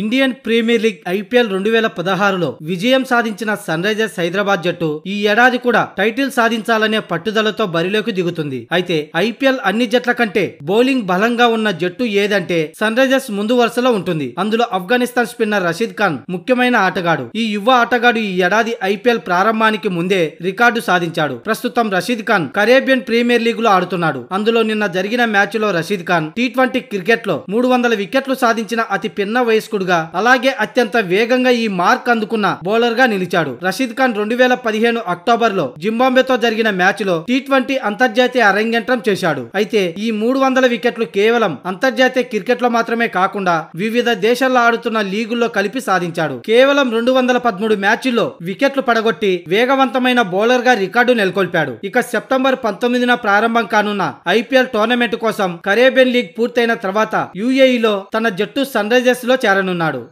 Indian premier league IPL రెండు వేల పదహారులో విజయం సాధించిన సన్ రైజర్స్ హైదరాబాద్ జట్టు ఈ ఏడాది కూడా టైటిల్ సాధించాలనే పట్టుదలతో బరిలోకి దిగుతుంది అయితే ఐపీఎల్ అన్ని జట్ల కంటే బౌలింగ్ బలంగా ఉన్న జట్టు ఏదంటే సన్ రైజర్స్ ముందు వరుసలో ఉంటుంది అందులో ఆఫ్ఘనిస్తాన్ స్పిన్నర్ రషీద్ ఖాన్ ముఖ్యమైన ఆటగాడు ఈ యువ ఆటగాడు ఈ ఏడాది ఐపీఎల్ ప్రారంభానికి ముందే రికార్డు సాధించాడు ప్రస్తుతం Rashid Khan Caribbean Premier League లో ఆడుతున్నాడు అందులో నిన్న జరిగిన మ్యాచ్ లో Rashid Khan T twenty cricket లో మూడు వందల వికెట్లు సాధించిన అతి పిన్న వయస్కుడు నాయకుడుగా అలాగే అత్యంత వేగంగా ఈ మార్క్ అందుకున్న బౌలర్ గా నిలిచాడు రషీద్ ఖాన్ రెండు వేల పదిహేను అక్టోబర్ లో జింబాంబేతో జరిగిన మ్యాచ్ లో టీ ట్వంటీ అంతర్జాతీయ అరంగేట్రం చేశాడు అయితే ఈ మూడు వందల వికెట్లు కేవలం అంతర్జాతీయ క్రికెట్ లో మాత్రమే కాకుండా వివిధ దేశాల్లో ఆడుతున్న లీగుల్లో కలిపి సాధించాడు కేవలం రెండు వందల పదమూడు మ్యాచ్ల్లో వికెట్లు పడగొట్టి వేగవంతమైన బౌలర్ గా రికార్డు నెలకొల్పాడు ఇక సెప్టెంబర్ పంతొమ్మిదిన ప్రారంభం కానున్న ఐపీఎల్ టోర్నమెంట్ కోసం కరేబియన్ లీగ్ పూర్తయిన తర్వాత యుఏఈలో తన జట్టు సన్ రైజర్స్ లో చేరను ఉన్నాడు